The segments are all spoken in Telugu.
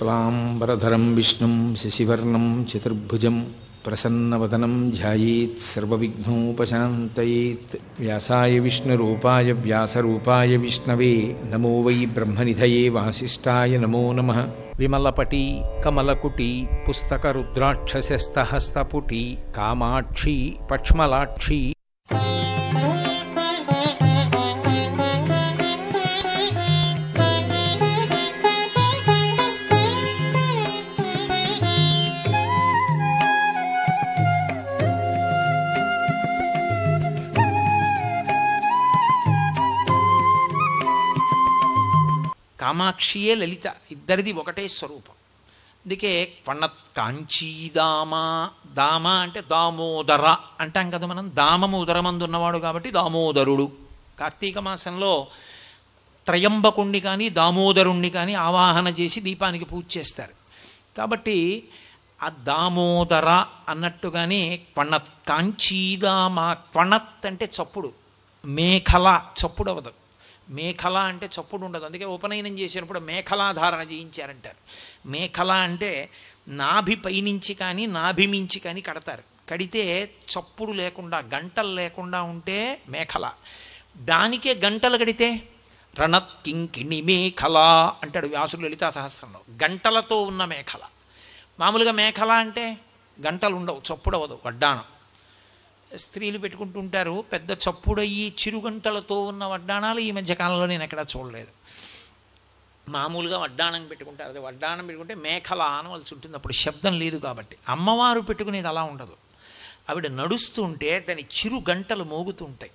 शुक्लाम्बरधरं विष्णुं शशिवर्णम् चतुर्भुजं प्रसन्नवदनं ध्यायेत् सर्वविघ्नोपशान्तयेत् व्यासाय विष्णुरूपाय व्यासरूपाय विष्णवे नमो वै ब्रह्मनिधये वासिष्ठाय नमो नमः विमलपटी कमलकुटी पुस्तकरुद्राक्षस्यस्तहस्तपुटी कामाक्षी पक्ष्मलाक्षी సాక్షియే లలిత ఇద్దరిది ఒకటే స్వరూపం అందుకే కొన్న కాంచీదామ దామ అంటే దామోదర అంటాం కదా మనం దామము ఉదరమందు ఉన్నవాడు కాబట్టి దామోదరుడు కార్తీక మాసంలో త్రయంబకుణ్ణి కానీ దామోదరుణ్ణి కానీ ఆవాహన చేసి దీపానికి పూజ చేస్తారు కాబట్టి ఆ దామోదర అన్నట్టుగానే క్వణత్ కాంచీదామ క్వణత్ అంటే చప్పుడు మేఖల చప్పుడు అవదు మేఖల అంటే చప్పుడు ఉండదు అందుకే ఉపనయనం చేసినప్పుడు మేఖలాధారణ చేయించారంటారు మేఖల అంటే నాభి పైనుంచి కానీ నాభి మించి కానీ కడతారు కడితే చప్పుడు లేకుండా గంటలు లేకుండా ఉంటే మేఖల దానికే గంటలు కడితే రణత్కింకిణి మేఖల అంటాడు వ్యాసుడు లలితా సహస్రంలో గంటలతో ఉన్న మేఖల మామూలుగా మేఖల అంటే గంటలు ఉండవు చప్పుడు అవ్వదు వడ్డాణం స్త్రీలు పెట్టుకుంటూ ఉంటారు పెద్ద చప్పుడయ్యి చిరుగంటలతో ఉన్న వడ్డాణాలు ఈ మధ్యకాలంలో నేను ఎక్కడా చూడలేదు మామూలుగా వడ్డాణం పెట్టుకుంటారు అదే వడ్డాణం పెట్టుకుంటే మేఖల ఆనవలసి ఉంటుంది అప్పుడు శబ్దం లేదు కాబట్టి అమ్మవారు పెట్టుకునేది అలా ఉండదు ఆవిడ నడుస్తుంటే దాని చిరు గంటలు మోగుతుంటాయి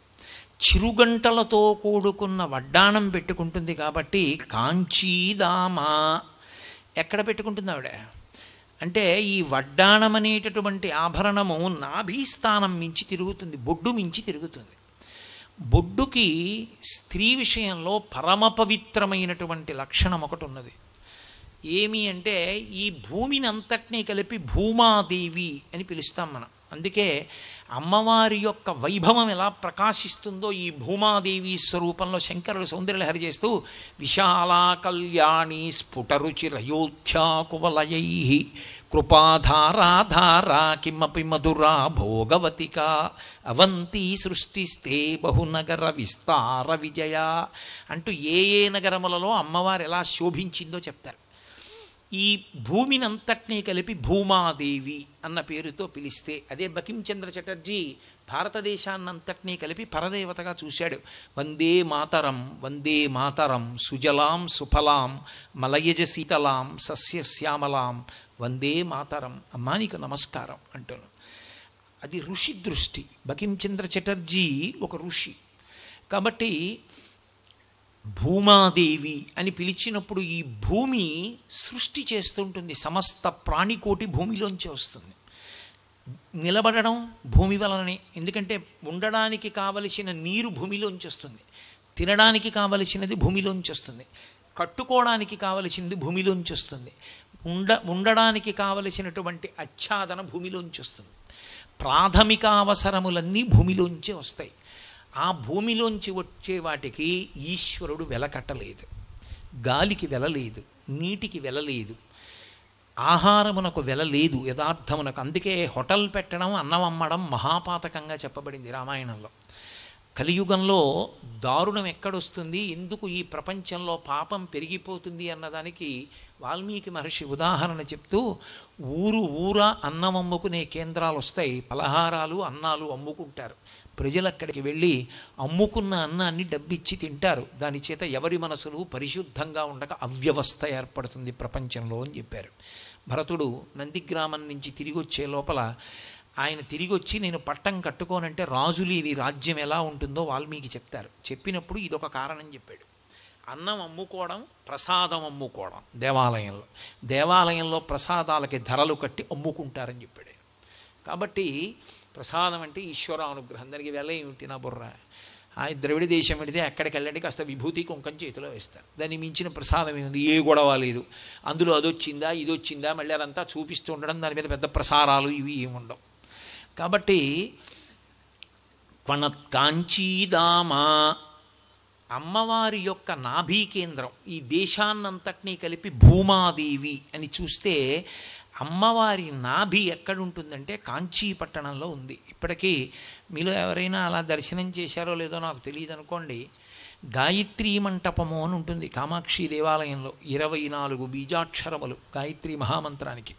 చిరుగంటలతో కూడుకున్న వడ్డాణం పెట్టుకుంటుంది కాబట్టి కాంచీదామా ఎక్కడ పెట్టుకుంటుంది ఆవిడ అంటే ఈ వడ్డాణమనేటటువంటి ఆభరణము నాభీస్థానం మించి తిరుగుతుంది బొడ్డు మించి తిరుగుతుంది బొడ్డుకి స్త్రీ విషయంలో పరమ పవిత్రమైనటువంటి లక్షణం ఒకటి ఉన్నది ఏమి అంటే ఈ భూమిని అంతటినీ కలిపి భూమాదేవి అని పిలుస్తాం మనం అందుకే అమ్మవారి యొక్క వైభవం ఎలా ప్రకాశిస్తుందో ఈ భూమాదేవి స్వరూపంలో శంకరుడు సౌందర్యలహరి చేస్తూ విశాలా కళ్యాణి స్ఫుటరుచి రయోధ్యాకువలయై కృపాధారాధారా కిమపి మధురా భోగవతిక అవంతి సృష్టిస్తే బహునగర విస్తార విజయ అంటూ ఏ ఏ నగరములలో అమ్మవారు ఎలా శోభించిందో చెప్తారు ఈ భూమినంతటినీ కలిపి భూమాదేవి అన్న పేరుతో పిలిస్తే అదే బకించంద్ర చటర్జీ భారతదేశాన్నంతటినీ కలిపి పరదేవతగా చూశాడు వందే మాతరం వందే మాతరం సుజలాం సుఫలాం మలయజ శీతలాం సస్యశ్యామలాం వందే మాతరం అమ్మా నీకు నమస్కారం అంటాను అది ఋషి దృష్టి బకించంద్ర చటర్జీ ఒక ఋషి కాబట్టి భూమాదేవి అని పిలిచినప్పుడు ఈ భూమి సృష్టి చేస్తుంటుంది సమస్త ప్రాణికోటి భూమిలోంచి వస్తుంది నిలబడడం భూమి వలననే ఎందుకంటే ఉండడానికి కావలసిన నీరు భూమిలోంచి వస్తుంది తినడానికి కావలసినది భూమిలోంచి వస్తుంది కట్టుకోవడానికి కావలసినది భూమిలోంచి వస్తుంది ఉండ ఉండడానికి కావలసినటువంటి ఆచ్ఛాదన భూమిలోంచి వస్తుంది ప్రాథమిక అవసరములన్నీ భూమిలోంచే వస్తాయి ఆ భూమిలోంచి వచ్చే వాటికి ఈశ్వరుడు వెలకట్టలేదు గాలికి వెలలేదు నీటికి వెలలేదు ఆహారమునకు వెలలేదు యథార్థమునకు అందుకే హోటల్ పెట్టడం అన్నం అమ్మడం మహాపాతకంగా చెప్పబడింది రామాయణంలో కలియుగంలో దారుణం ఎక్కడొస్తుంది ఎందుకు ఈ ప్రపంచంలో పాపం పెరిగిపోతుంది అన్నదానికి వాల్మీకి మహర్షి ఉదాహరణ చెప్తూ ఊరు ఊరా అన్నం అమ్ముకునే కేంద్రాలు వస్తాయి పలహారాలు అన్నాలు అమ్ముకుంటారు ప్రజలు అక్కడికి వెళ్ళి అమ్ముకున్న అన్నాన్ని డబ్బిచ్చి తింటారు దాని చేత ఎవరి మనసులు పరిశుద్ధంగా ఉండక అవ్యవస్థ ఏర్పడుతుంది ప్రపంచంలో అని చెప్పారు భరతుడు నందిగ్రామం నుంచి తిరిగి వచ్చే లోపల ఆయన తిరిగి వచ్చి నేను పట్టం కట్టుకోనంటే రాజులేని రాజ్యం ఎలా ఉంటుందో వాల్మీకి చెప్తారు చెప్పినప్పుడు ఇదొక కారణం చెప్పాడు అన్నం అమ్ముకోవడం ప్రసాదం అమ్ముకోవడం దేవాలయంలో దేవాలయంలో ప్రసాదాలకి ధరలు కట్టి అమ్ముకుంటారని చెప్పాడు కాబట్టి ప్రసాదం అంటే ఈశ్వర అనుగ్రహం దానికి వెళ్ళ ఏమిటి నా బుర్ర ఆ ద్రవిడ దేశం పెడితే ఎక్కడికి వెళ్ళడానికి కాస్త విభూతి కుంకం చేతిలో వేస్తారు దాన్ని మించిన ప్రసాదం ఏముంది ఏ గొడవ లేదు అందులో అదొచ్చిందా ఇది వచ్చిందా మళ్ళీ అదంతా చూపిస్తూ ఉండడం దాని మీద పెద్ద ప్రసారాలు ఇవి ఏముండవు కాబట్టి కొన కాంచీదామా అమ్మవారి యొక్క నాభీ కేంద్రం ఈ దేశాన్నంతటినీ కలిపి భూమాదేవి అని చూస్తే అమ్మవారి నాభి ఎక్కడుంటుందంటే కాంచీ పట్టణంలో ఉంది ఇప్పటికీ మీలో ఎవరైనా అలా దర్శనం చేశారో లేదో నాకు తెలియదు అనుకోండి గాయత్రి మంటపము అని ఉంటుంది కామాక్షి దేవాలయంలో ఇరవై నాలుగు బీజాక్షరములు గాయత్రి మహామంత్రానికి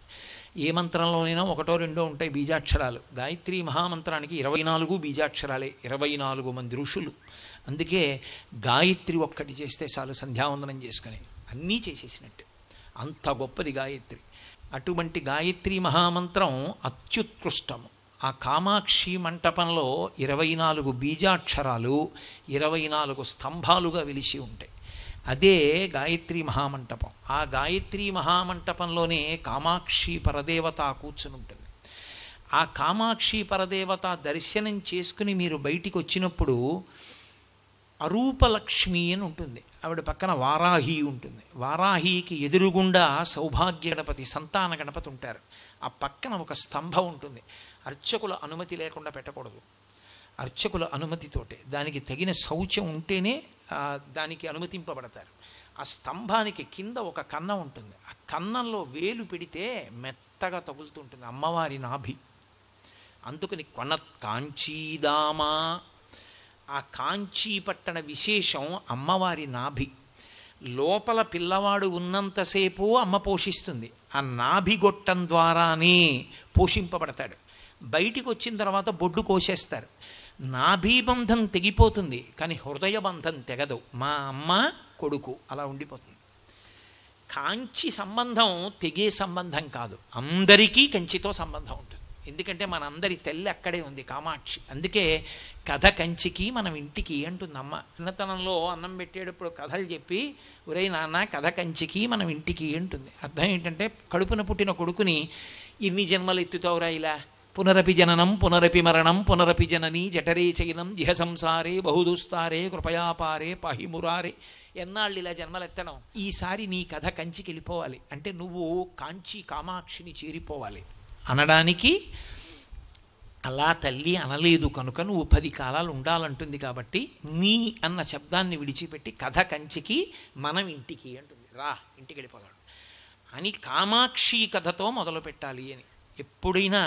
ఏ మంత్రంలోనైనా ఒకటో రెండో ఉంటాయి బీజాక్షరాలు గాయత్రి మహామంత్రానికి ఇరవై నాలుగు బీజాక్షరాలే ఇరవై నాలుగు మంది ఋషులు అందుకే గాయత్రి ఒక్కటి చేస్తే చాలు సంధ్యావందనం చేసుకుని అన్నీ చేసేసినట్టు అంత గొప్పది గాయత్రి అటువంటి గాయత్రి మహామంత్రం అత్యుత్కృష్టము ఆ కామాక్షి మంటపంలో ఇరవై నాలుగు బీజాక్షరాలు ఇరవై నాలుగు స్తంభాలుగా వెలిసి ఉంటాయి అదే గాయత్రి మహామంటపం ఆ గాయత్రి మహామంటపంలోనే కామాక్షి పరదేవత కూర్చుని ఉంటుంది ఆ కామాక్షి పరదేవత దర్శనం చేసుకుని మీరు బయటికి వచ్చినప్పుడు అరూపలక్ష్మి అని ఉంటుంది ఆవిడ పక్కన వారాహి ఉంటుంది వారాహికి ఎదురుగుండా సౌభాగ్య గణపతి సంతాన గణపతి ఉంటారు ఆ పక్కన ఒక స్తంభం ఉంటుంది అర్చకుల అనుమతి లేకుండా పెట్టకూడదు అర్చకుల అనుమతితోటే దానికి తగిన శౌచం ఉంటేనే దానికి అనుమతింపబడతారు ఆ స్తంభానికి కింద ఒక కన్న ఉంటుంది ఆ కన్నంలో వేలు పెడితే మెత్తగా తగులుతుంటుంది అమ్మవారి నాభి అందుకని కొన కాంచీదామా ఆ కాంచీపట్టణ విశేషం అమ్మవారి నాభి లోపల పిల్లవాడు ఉన్నంతసేపు అమ్మ పోషిస్తుంది ఆ నాభిగొట్టం ద్వారానే పోషింపబడతాడు బయటికి వచ్చిన తర్వాత బొడ్డు కోసేస్తారు నాభీబంధం తెగిపోతుంది కానీ హృదయ బంధం తెగదు మా అమ్మ కొడుకు అలా ఉండిపోతుంది కాంచి సంబంధం తెగే సంబంధం కాదు అందరికీ కంచితో సంబంధం ఉంటుంది ఎందుకంటే మనందరి తల్లి అక్కడే ఉంది కామాక్షి అందుకే కథ కంచికి మనం ఇంటికి అంటుంది అమ్మ చిన్నతనంలో అన్నం పెట్టేటప్పుడు కథలు చెప్పి ఒరే నాన్న కథ కంచికి మనం ఇంటికి అంటుంది అర్థం ఏంటంటే కడుపున పుట్టిన కొడుకుని ఇన్ని జన్మలు ఎత్తుతావురా ఇలా పునరపి జననం పునరపి మరణం పునరపి జనని జఠరే చైనం జిహ సంసారే బహుదుస్తారే కృపయాపారే పహిమురారే ఎన్నాళ్ళు ఇలా జన్మలెత్తడం ఈసారి నీ కథ కంచికి వెళ్ళిపోవాలి అంటే నువ్వు కాంచి కామాక్షిని చేరిపోవాలి అనడానికి అలా తల్లి అనలేదు కనుక నువ్వు పది కాలాలు ఉండాలంటుంది కాబట్టి నీ అన్న శబ్దాన్ని విడిచిపెట్టి కథ కంచికి మనం ఇంటికి అంటుంది రా ఇంటికి వెళ్ళిపోతాడు అని కామాక్షి కథతో మొదలు పెట్టాలి అని ఎప్పుడైనా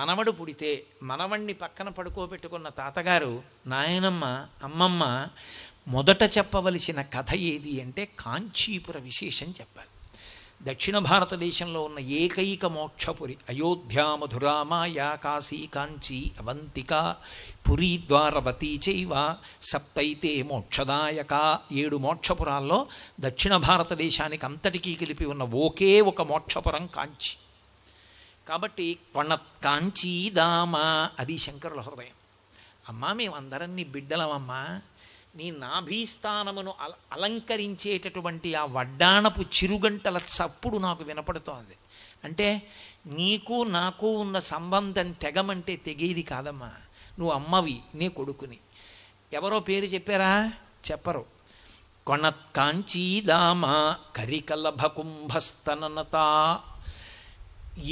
మనవడు పుడితే మనవణ్ణి పక్కన పడుకోబెట్టుకున్న తాతగారు నాయనమ్మ అమ్మమ్మ మొదట చెప్పవలసిన కథ ఏది అంటే కాంచీపుర విశేషం చెప్పాలి దక్షిణ భారతదేశంలో ఉన్న ఏకైక మోక్షపురి అయోధ్య మధురామాయ కాశీ కాంచీ అవంతిక పురి ద్వారవతి చైవ సప్తైతే మోక్షదాయక ఏడు మోక్షపురాల్లో దక్షిణ భారతదేశానికి అంతటికీ కలిపి ఉన్న ఒకే ఒక మోక్షపురం కాంచి కాబట్టి కొణ కాంచీదామా అది శంకరుల హృదయం అమ్మా మేమందరం నీ బిడ్డలమమ్మా నీ నాభీస్థానమును అల అలంకరించేటటువంటి ఆ వడ్డాణపు చిరుగంటల చప్పుడు నాకు వినపడుతోంది అంటే నీకు నాకు ఉన్న సంబంధం తెగమంటే తెగేది కాదమ్మా నువ్వు అమ్మవి నీ కొడుకుని ఎవరో పేరు చెప్పారా చెప్పరు కొణత్కాంచీదామ కరికలభ కుంభస్తననతా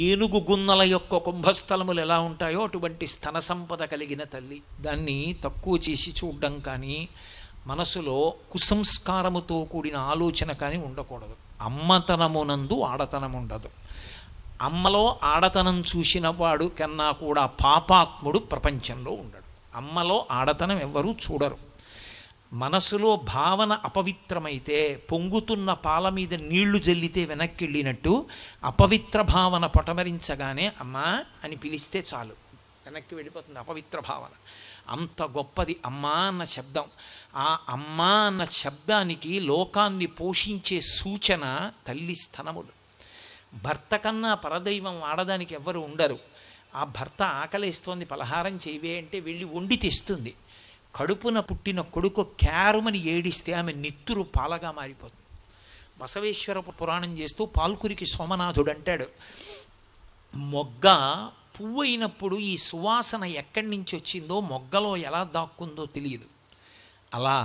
ఏనుగు గున్నల యొక్క కుంభస్థలములు ఎలా ఉంటాయో అటువంటి స్థన సంపద కలిగిన తల్లి దాన్ని తక్కువ చేసి చూడడం కానీ మనసులో కుసంస్కారముతో కూడిన ఆలోచన కానీ ఉండకూడదు అమ్మతనమునందు ఆడతనం ఉండదు అమ్మలో ఆడతనం చూసినవాడు కన్నా కూడా పాపాత్ముడు ప్రపంచంలో ఉండడు అమ్మలో ఆడతనం ఎవ్వరూ చూడరు మనసులో భావన అపవిత్రమైతే పొంగుతున్న పాల మీద నీళ్లు జల్లితే వెనక్కి వెళ్ళినట్టు అపవిత్ర భావన పొటమరించగానే అమ్మా అని పిలిస్తే చాలు వెనక్కి వెళ్ళిపోతుంది అపవిత్ర భావన అంత గొప్పది అమ్మా అన్న శబ్దం ఆ అమ్మా అన్న శబ్దానికి లోకాన్ని పోషించే సూచన తల్లి స్థనములు భర్త కన్నా పరదైవం ఆడదానికి ఎవ్వరు ఉండరు ఆ భర్త ఆకలిస్తోంది పలహారం చేయవే అంటే వెళ్ళి వండి తెస్తుంది కడుపున పుట్టిన కొడుకు క్యారుమని ఏడిస్తే ఆమె నిత్తురు పాలగా మారిపోతుంది బసవేశ్వర పురాణం చేస్తూ పాల్కురికి సోమనాథుడు అంటాడు మొగ్గ పువ్వు అయినప్పుడు ఈ సువాసన ఎక్కడి నుంచి వచ్చిందో మొగ్గలో ఎలా దాక్కుందో తెలియదు అలా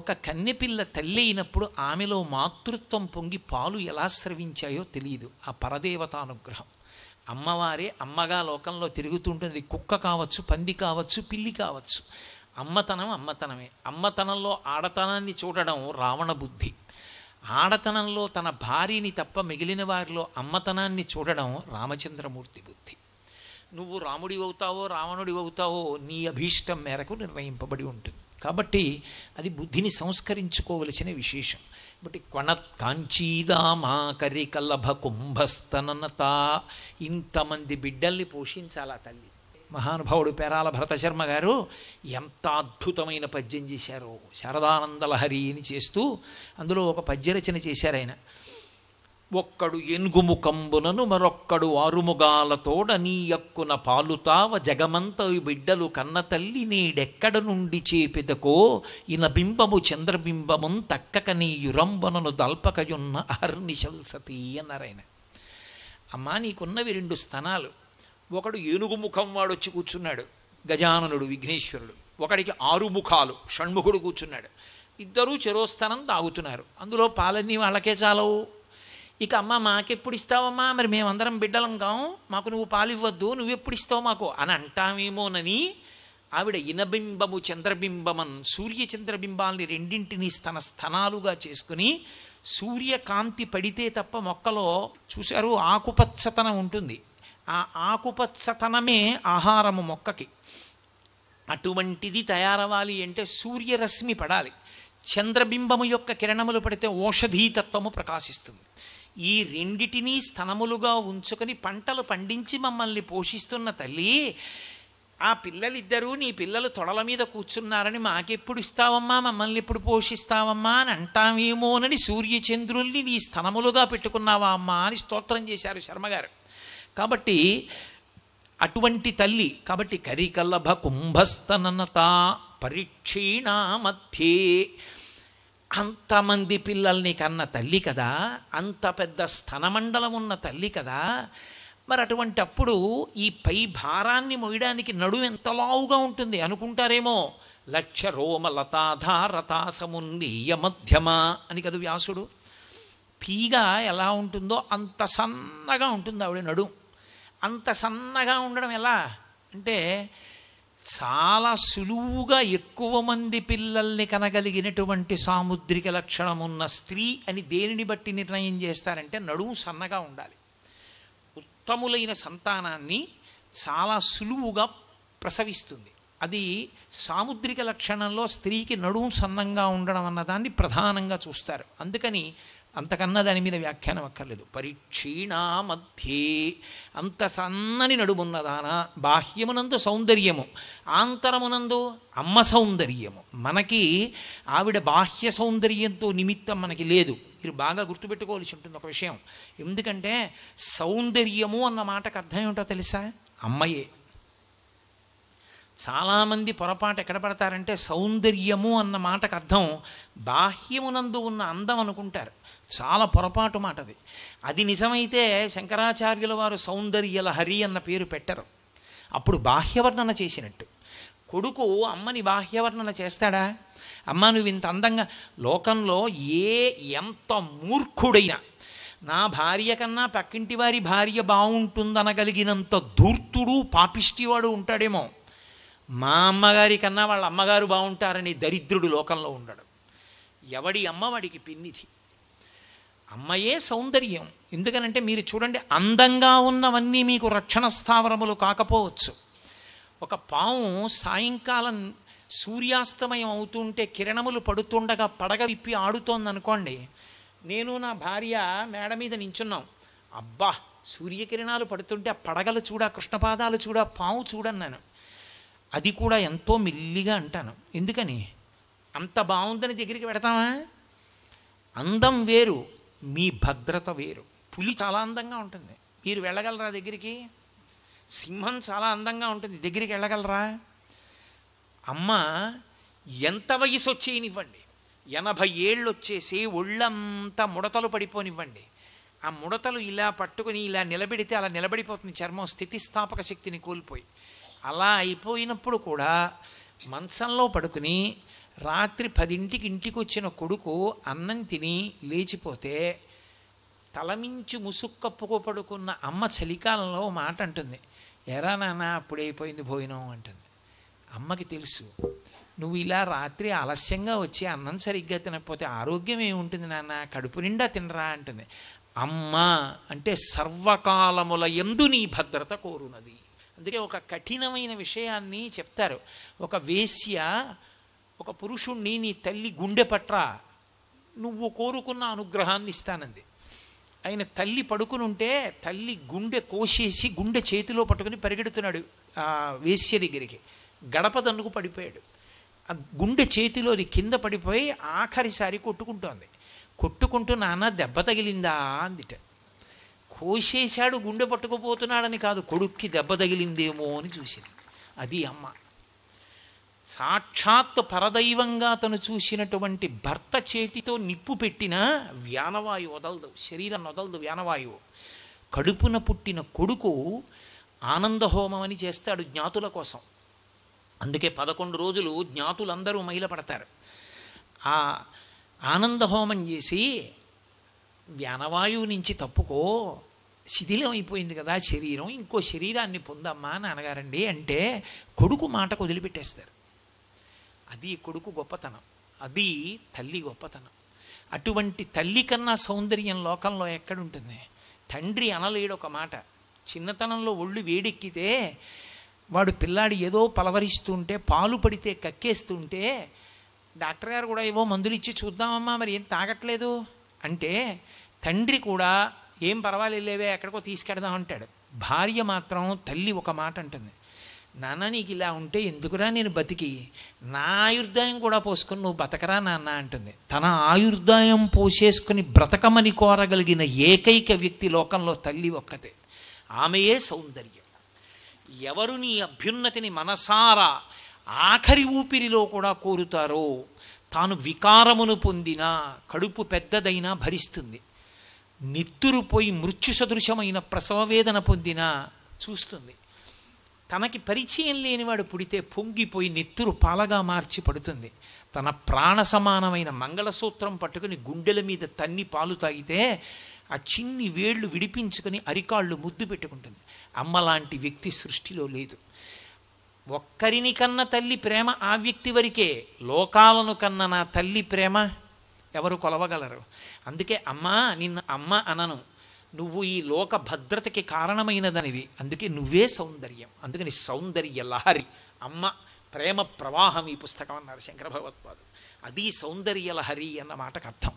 ఒక కన్నెపిల్ల తల్లి అయినప్పుడు ఆమెలో మాతృత్వం పొంగి పాలు ఎలా స్రవించాయో తెలియదు ఆ పరదేవతానుగ్రహం అమ్మవారే అమ్మగా లోకంలో తిరుగుతుంటుంది కుక్క కావచ్చు పంది కావచ్చు పిల్లి కావచ్చు అమ్మతనం అమ్మతనమే అమ్మతనంలో ఆడతనాన్ని చూడడం రావణ బుద్ధి ఆడతనంలో తన భార్యని తప్ప మిగిలిన వారిలో అమ్మతనాన్ని చూడడం రామచంద్రమూర్తి బుద్ధి నువ్వు రావణుడి అవుతావో నీ అభీష్టం మేరకు నిర్ణయింపబడి ఉంటుంది కాబట్టి అది బుద్ధిని సంస్కరించుకోవలసిన విశేషం బట్టి కొణ కాంచీదామా కరికలభ కుంభస్తననత ఇంతమంది బిడ్డల్ని పోషించాలా తల్లి మహానుభావుడు పేరాల భరతశర్మ గారు ఎంత అద్భుతమైన పద్యం చేశారో శారదానందలహరి అని చేస్తూ అందులో ఒక పద్యరచన చేశారు ఆయన ఒక్కడు ఎనుగుముఖంబునను మరొక్కడు ఆరుముగాలతోడ నీ యక్కున పాలుతావ జగమంత బిడ్డలు కన్న తల్లి నీడెక్కడ నుండి చేపెదకో బింబము చంద్రబింబము తక్కక నీ యురంబనను దల్పకయున్న అహర్నిశల్సతి అన్నారాయన అమ్మా నీకున్నవి రెండు స్థనాలు ఒకడు ఏనుగు ముఖం వాడు వచ్చి కూర్చున్నాడు గజాననుడు విఘ్నేశ్వరుడు ఒకడికి ఆరు ముఖాలు షణ్ముఖుడు కూర్చున్నాడు ఇద్దరూ చెరోస్థానం తాగుతున్నారు అందులో పాలన్నీ వాళ్ళకే చాలవు ఇక అమ్మ మాకెప్పుడు ఇస్తావమ్మా మరి మేమందరం బిడ్డలం కాం మాకు నువ్వు పాలు ఇవ్వద్దు నువ్వెప్పుడు ఇస్తావు మాకు అని అంటామేమోనని ఆవిడ ఇనబింబము చంద్రబింబమన్ సూర్య చంద్రబింబాల్ని రెండింటినీ తన స్థనాలుగా చేసుకుని సూర్యకాంతి పడితే తప్ప మొక్కలో చూశారు ఆకుపచ్చతనం ఉంటుంది ఆ ఆకుపచ్చతనమే ఆహారము మొక్కకి అటువంటిది తయారవ్వాలి అంటే సూర్యరశ్మి పడాలి చంద్రబింబము యొక్క కిరణములు పడితే ఓషధీతత్వము ప్రకాశిస్తుంది ఈ రెండిటినీ స్థనములుగా ఉంచుకొని పంటలు పండించి మమ్మల్ని పోషిస్తున్న తల్లి ఆ పిల్లలిద్దరూ నీ పిల్లలు తొడల మీద కూర్చున్నారని మాకెప్పుడు ఇస్తావమ్మా మమ్మల్ని ఎప్పుడు పోషిస్తావమ్మా అని అంటామేమోనని సూర్యచంద్రుల్ని నీ స్థనములుగా పెట్టుకున్నావా అమ్మా అని స్తోత్రం చేశారు శర్మగారు కాబట్టి అటువంటి తల్లి కాబట్టి కరికల్లభ కుంభస్తనత పరీక్షీణ మధ్యే అంతమంది పిల్లల్ని కన్న తల్లి కదా అంత పెద్ద స్థనమండలం ఉన్న తల్లి కదా మరి అటువంటి అప్పుడు ఈ పై భారాన్ని మోయడానికి నడువు ఎంత లావుగా ఉంటుంది అనుకుంటారేమో లక్ష రోమ లతాధారతా సమున్నీయ మధ్యమ అని కదా వ్యాసుడు తీగ ఎలా ఉంటుందో అంత సన్నగా ఉంటుంది ఆవిడ నడుము అంత సన్నగా ఉండడం ఎలా అంటే చాలా సులువుగా ఎక్కువ మంది పిల్లల్ని కనగలిగినటువంటి సాముద్రిక లక్షణం ఉన్న స్త్రీ అని దేనిని బట్టి నిర్ణయం చేస్తారంటే నడుము సన్నగా ఉండాలి ఉత్తములైన సంతానాన్ని చాలా సులువుగా ప్రసవిస్తుంది అది సాముద్రిక లక్షణంలో స్త్రీకి నడుము సన్నంగా ఉండడం అన్నదాన్ని ప్రధానంగా చూస్తారు అందుకని అంతకన్నా దాని మీద వ్యాఖ్యానం అక్కర్లేదు పరిక్షీణా మధ్యే అంత సన్నని నడుమున్నదాన బాహ్యమునందు సౌందర్యము ఆంతరమునందు అమ్మ సౌందర్యము మనకి ఆవిడ బాహ్య సౌందర్యంతో నిమిత్తం మనకి లేదు మీరు బాగా గుర్తుపెట్టుకోవాల్సి ఉంటుంది ఒక విషయం ఎందుకంటే సౌందర్యము అన్న మాటకు అర్థం ఏమిటో తెలుసా అమ్మయే చాలామంది పొరపాటు ఎక్కడ పడతారంటే సౌందర్యము అన్న మాటకు అర్థం బాహ్యమునందు ఉన్న అందం అనుకుంటారు చాలా పొరపాటు మాట అది అది నిజమైతే శంకరాచార్యుల వారు సౌందర్య లహరి అన్న పేరు పెట్టరు అప్పుడు బాహ్యవర్ణన చేసినట్టు కొడుకు అమ్మని బాహ్యవర్ణన చేస్తాడా అమ్మ నువ్వు ఇంత అందంగా లోకంలో ఏ ఎంత మూర్ఖుడైనా నా భార్య కన్నా పక్కింటి వారి భార్య బాగుంటుందనగలిగినంత ధూర్తుడు పాపిష్టివాడు ఉంటాడేమో మా అమ్మగారి కన్నా వాళ్ళ అమ్మగారు బాగుంటారని దరిద్రుడు లోకంలో ఉండడు ఎవడి అమ్మవాడికి పిన్నిధి అమ్మయే సౌందర్యం ఎందుకనంటే మీరు చూడండి అందంగా ఉన్నవన్నీ మీకు రక్షణ స్థావరములు కాకపోవచ్చు ఒక పాము సాయంకాలం సూర్యాస్తమయం అవుతుంటే కిరణములు పడుతుండగా పడగ విప్పి ఆడుతోంది అనుకోండి నేను నా భార్య మేడ మీద నించున్నాం అబ్బా సూర్యకిరణాలు పడుతుంటే ఆ పడగలు చూడ కృష్ణపాదాలు చూడ పాము చూడన్నాను అది కూడా ఎంతో మిల్లిగా అంటాను ఎందుకని అంత బాగుందని దగ్గరికి పెడతామా అందం వేరు మీ భద్రత వేరు పులి చాలా అందంగా ఉంటుంది మీరు వెళ్ళగలరా దగ్గరికి సింహం చాలా అందంగా ఉంటుంది దగ్గరికి వెళ్ళగలరా అమ్మ ఎంత వయసు వచ్చేయనివ్వండి ఎనభై ఏళ్ళు వచ్చేసి ఒళ్ళంతా ముడతలు పడిపోనివ్వండి ఆ ముడతలు ఇలా పట్టుకుని ఇలా నిలబెడితే అలా నిలబడిపోతుంది చర్మం స్థితిస్థాపక శక్తిని కోల్పోయి అలా అయిపోయినప్పుడు కూడా మంచంలో పడుకుని రాత్రి పదింటికి ఇంటికి వచ్చిన కొడుకు అన్నం తిని లేచిపోతే తలమించి ముసుక్కప్పుకు పడుకున్న అమ్మ చలికాలంలో మాట అంటుంది ఎరా నాన్న అప్పుడైపోయింది భోజనం అంటుంది అమ్మకి తెలుసు నువ్వు ఇలా రాత్రి ఆలస్యంగా వచ్చి అన్నం సరిగ్గా తినకపోతే ఆరోగ్యం ఏముంటుంది నాన్న కడుపు నిండా తినరా అంటుంది అమ్మ అంటే సర్వకాలముల ఎందు నీ భద్రత కోరునది అందుకే ఒక కఠినమైన విషయాన్ని చెప్తారు ఒక వేశ్య ఒక పురుషుణ్ణి నీ తల్లి గుండె పట్రా నువ్వు కోరుకున్న అనుగ్రహాన్ని ఇస్తానంది ఆయన తల్లి పడుకుని ఉంటే తల్లి గుండె కోసేసి గుండె చేతిలో పట్టుకుని పరిగెడుతున్నాడు ఆ వేశ్య దగ్గరికి గడప దన్నుకు పడిపోయాడు ఆ గుండె చేతిలోది కింద పడిపోయి ఆఖరిసారి కొట్టుకుంటోంది కొట్టుకుంటూ నాన్న దెబ్బ తగిలిందా అందిట కోసేశాడు గుండె పట్టుకుపోతున్నాడని కాదు కొడుక్కి దెబ్బ తగిలిందేమో అని చూసింది అది అమ్మ సాక్షాత్ పరదైవంగా తను చూసినటువంటి భర్త చేతితో నిప్పు పెట్టిన వ్యానవాయువు వదలదు శరీరం వదలదు వ్యానవాయువు కడుపున పుట్టిన కొడుకు ఆనందహోమం అని చేస్తాడు జ్ఞాతుల కోసం అందుకే పదకొండు రోజులు జ్ఞాతులందరూ మైలపడతారు ఆ ఆనందహోమం చేసి వ్యానవాయువు నుంచి తప్పుకో శిథిలం అయిపోయింది కదా శరీరం ఇంకో శరీరాన్ని పొందమ్మా అని అనగారండి అంటే కొడుకు మాట వదిలిపెట్టేస్తారు అది కొడుకు గొప్పతనం అది తల్లి గొప్పతనం అటువంటి తల్లి కన్నా సౌందర్యం లోకంలో ఎక్కడుంటుంది తండ్రి అనలేడు ఒక మాట చిన్నతనంలో ఒళ్ళు వేడెక్కితే వాడు పిల్లాడు ఏదో పలవరిస్తుంటే పాలు పడితే కక్కేస్తుంటే డాక్టర్ గారు కూడా ఏవో మందులు ఇచ్చి చూద్దామమ్మా మరి ఏం తాగట్లేదు అంటే తండ్రి కూడా ఏం పర్వాలేవే ఎక్కడికో తీసుకెడదాం అంటాడు భార్య మాత్రం తల్లి ఒక మాట అంటుంది నాన్న నీకు ఇలా ఉంటే ఎందుకురా నేను బతికి నా ఆయుర్దాయం కూడా పోసుకొని నువ్వు బతకరా నాన్న అంటుంది తన ఆయుర్దాయం పోసేసుకుని బ్రతకమని కోరగలిగిన ఏకైక వ్యక్తి లోకంలో తల్లి ఒక్కతే ఆమెయే సౌందర్యం ఎవరు నీ అభ్యున్నతిని మనసారా ఆఖరి ఊపిరిలో కూడా కోరుతారో తాను వికారమును పొందినా కడుపు పెద్దదైనా భరిస్తుంది పోయి మృత్యు సదృశమైన ప్రసవ వేదన పొందినా చూస్తుంది తనకి పరిచయం లేనివాడు పుడితే పొంగిపోయి నెత్తురు పాలగా మార్చి పడుతుంది తన ప్రాణ సమానమైన మంగళసూత్రం పట్టుకుని గుండెల మీద తన్ని పాలు తాగితే ఆ చిన్ని వేళ్ళు విడిపించుకొని అరికాళ్ళు ముద్దు పెట్టుకుంటుంది అమ్మ లాంటి వ్యక్తి సృష్టిలో లేదు ఒక్కరిని కన్న తల్లి ప్రేమ ఆ వ్యక్తి వరకే లోకాలను కన్న నా తల్లి ప్రేమ ఎవరు కొలవగలరు అందుకే అమ్మ నిన్న అమ్మ అనను నువ్వు ఈ లోక భద్రతకి కారణమైనదనివి అందుకే నువ్వే సౌందర్యం అందుకని సౌందర్య లహరి అమ్మ ప్రేమ ప్రవాహం ఈ పుస్తకం అన్నారు శంకర భగవత్పాదు అది సౌందర్య లహరి అన్న మాటకు అర్థం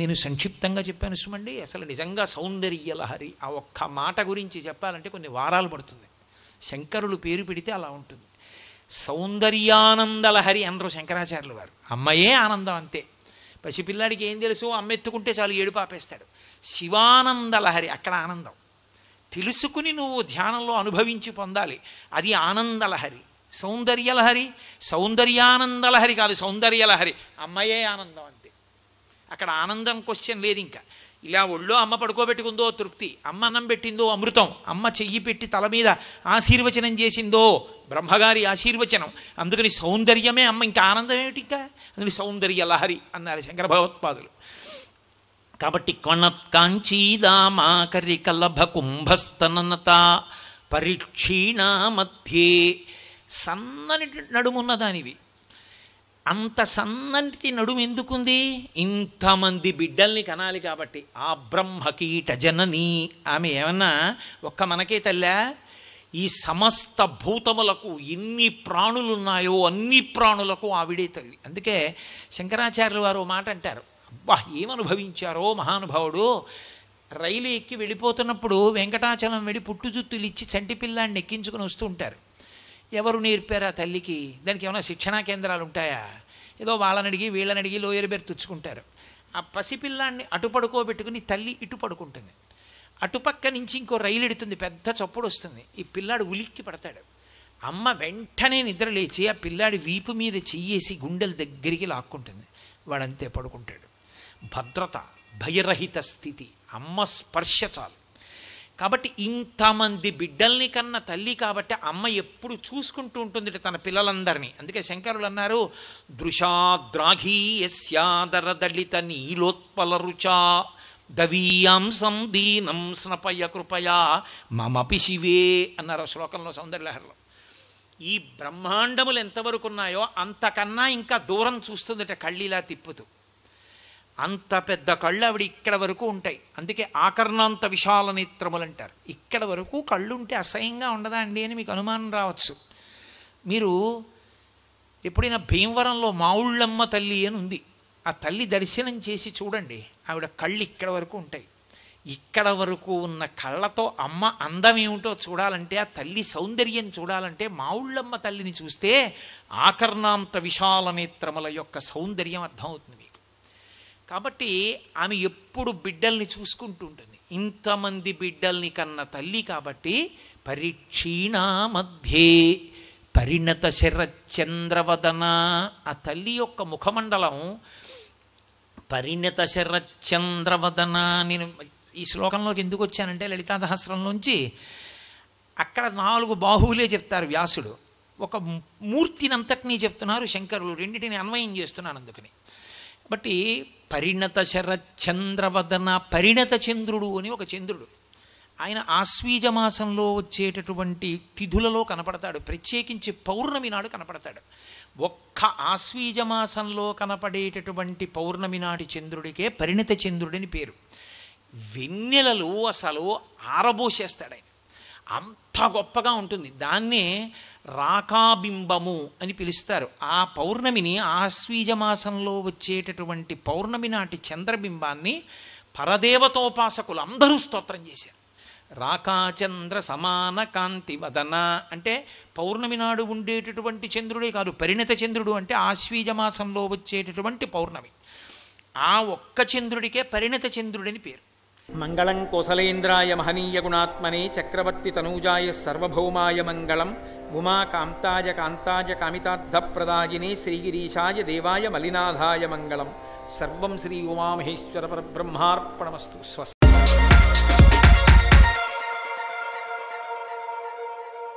నేను సంక్షిప్తంగా చెప్పాను సుమండి అసలు నిజంగా సౌందర్య లహరి ఆ ఒక్క మాట గురించి చెప్పాలంటే కొన్ని వారాలు పడుతుంది శంకరులు పేరు పెడితే అలా ఉంటుంది సౌందర్యానంద లహరి అందరూ శంకరాచార్యులు వారు అమ్మయే ఆనందం అంతే పసిపిల్లాడికి ఏం తెలుసు అమ్మెత్తుకుంటే చాలు ఏడు పాపేస్తాడు శివానంద లహరి అక్కడ ఆనందం తెలుసుకుని నువ్వు ధ్యానంలో అనుభవించి పొందాలి అది ఆనంద లహరి సౌందర్య లహరి సౌందర్యానంద లహరి కాదు సౌందర్యలహరి అమ్మయే ఆనందం అంతే అక్కడ ఆనందం క్వశ్చన్ లేదు ఇంకా ఇలా ఒళ్ళో అమ్మ పడుకోబెట్టుకుందో తృప్తి అమ్మ అన్నం పెట్టిందో అమృతం అమ్మ చెయ్యి పెట్టి తల మీద ఆశీర్వచనం చేసిందో బ్రహ్మగారి ఆశీర్వచనం అందుకని సౌందర్యమే అమ్మ ఇంకా ఆనందం ఏమిటి ఇంకా అందుకని సౌందర్య లహరి అన్నారు శంకర భగవత్పాదులు కాబట్టి కొణత్కాంచీదామాకరి కలభ కుంభస్తనత పరీక్షీణా మధ్యే సన్నని నడుమున్నదానివి అంత సన్నటి నడుము ఎందుకుంది ఇంతమంది బిడ్డల్ని కనాలి కాబట్టి ఆ బ్రహ్మకీట జనని ఆమె ఏమన్నా ఒక్క మనకే తల్లా ఈ సమస్త భూతములకు ఎన్ని ప్రాణులున్నాయో అన్ని ప్రాణులకు ఆవిడే తల్లి అందుకే శంకరాచార్యులు వారు మాట అంటారు అబ్బా ఏమనుభవించారో మహానుభావుడు రైలు ఎక్కి వెళ్ళిపోతున్నప్పుడు వెంకటాచలం వెళ్ళి పుట్టు జుత్తులు ఇచ్చి చంటి పిల్లాన్ని ఎక్కించుకుని వస్తూ ఉంటారు ఎవరు నేర్పారు ఆ తల్లికి దానికి ఏమైనా శిక్షణా కేంద్రాలు ఉంటాయా ఏదో వాళ్ళని అడిగి వీళ్ళని అడిగి లోయర్ బేరు తుచ్చుకుంటారు ఆ పసిపిల్లాన్ని అటు పడుకోబెట్టుకుని తల్లి ఇటు పడుకుంటుంది అటుపక్క నుంచి ఇంకో రైలు ఎడుతుంది పెద్ద చప్పుడు వస్తుంది ఈ పిల్లాడు ఉలిక్కి పడతాడు అమ్మ వెంటనే నిద్ర లేచి ఆ పిల్లాడి వీపు మీద చెయ్యేసి గుండెల దగ్గరికి లాక్కుంటుంది వాడంతే పడుకుంటాడు భద్రత భయరహిత స్థితి అమ్మ స్పర్శ చాలు కాబట్టి ఇంతమంది బిడ్డల్ని కన్న తల్లి కాబట్టి అమ్మ ఎప్పుడు చూసుకుంటూ ఉంటుంది తన పిల్లలందరినీ అందుకే శంకరులు అన్నారు దృషాద్రాఘీయస్యాదరదళిత నీలోత్పల రుచా దవీయాంసం దీనం స్నపయ కృపయా మమపి శివే అన్నారు శ్లోకంలో సౌందర్యలహరిలో ఈ బ్రహ్మాండములు ఎంతవరకు ఉన్నాయో అంతకన్నా ఇంకా దూరం చూస్తుందట కళ్ళిలా తిప్పుతూ అంత పెద్ద కళ్ళు ఆవిడ ఇక్కడ వరకు ఉంటాయి అందుకే ఆకర్ణాంత విశాల నేత్రములు అంటారు ఇక్కడ వరకు కళ్ళు ఉంటే అసహ్యంగా ఉండదా అండి అని మీకు అనుమానం రావచ్చు మీరు ఎప్పుడైనా భీమవరంలో మావుళ్ళమ్మ తల్లి అని ఉంది ఆ తల్లి దర్శనం చేసి చూడండి ఆవిడ కళ్ళు ఇక్కడ వరకు ఉంటాయి ఇక్కడ వరకు ఉన్న కళ్ళతో అమ్మ అందం ఏమిటో చూడాలంటే ఆ తల్లి సౌందర్యం చూడాలంటే మావుళ్ళమ్మ తల్లిని చూస్తే ఆకర్ణాంత విశాల నేత్రముల యొక్క సౌందర్యం అర్థమవుతుంది కాబట్టి ఆమె ఎప్పుడు బిడ్డల్ని చూసుకుంటూ ఉంటుంది ఇంతమంది బిడ్డల్ని కన్న తల్లి కాబట్టి పరిక్షీణా మధ్యే పరిణత శరచంద్రవదన ఆ తల్లి యొక్క ముఖమండలం పరిణత శరచంద్రవదన నేను ఈ శ్లోకంలోకి ఎందుకు వచ్చానంటే లలితా సహస్రంలోంచి అక్కడ నాలుగు బాహువులే చెప్తారు వ్యాసుడు ఒక మూర్తిని అంతటినీ చెప్తున్నారు శంకరులు రెండింటిని అన్వయం చేస్తున్నాను అందుకని బట్టి పరిణత శరచంద్రవదన పరిణత చంద్రుడు అని ఒక చంద్రుడు ఆయన ఆశ్వీజ మాసంలో వచ్చేటటువంటి తిథులలో కనపడతాడు ప్రత్యేకించి పౌర్ణమి నాడు కనపడతాడు ఒక్క ఆశ్వీజ మాసంలో కనపడేటటువంటి పౌర్ణమి నాటి చంద్రుడికే పరిణత చంద్రుడని పేరు వెన్నెలలో అసలు ఆరబోసేస్తాడు ఆయన అంత గొప్పగా ఉంటుంది దాన్నే రాకాబింబము అని పిలుస్తారు ఆ పౌర్ణమిని ఆశ్వీజ మాసంలో వచ్చేటటువంటి పౌర్ణమి నాటి చంద్రబింబాన్ని పరదేవతోపాసకులు అందరూ స్తోత్రం చేశారు రాకాచంద్ర సమాన కాంతి వదన అంటే పౌర్ణమి నాడు ఉండేటటువంటి చంద్రుడే కాదు పరిణత చంద్రుడు అంటే ఆశ్వీజ మాసంలో వచ్చేటటువంటి పౌర్ణమి ఆ ఒక్క చంద్రుడికే పరిణత చంద్రుడని పేరు మంగళం కోసలేంద్రాయ మహనీయ గుణాత్మనే చక్రవర్తి తనూజాయ సర్వభౌమాయ మంగళం गुमा कान्ताय कान्ताय श्रीगिरीशाय देवाय मलिनाधाय मङ्गलं सर्वं श्री उमामहेश्वरपरब्रह्मार्पणमस्तु स्वस्ति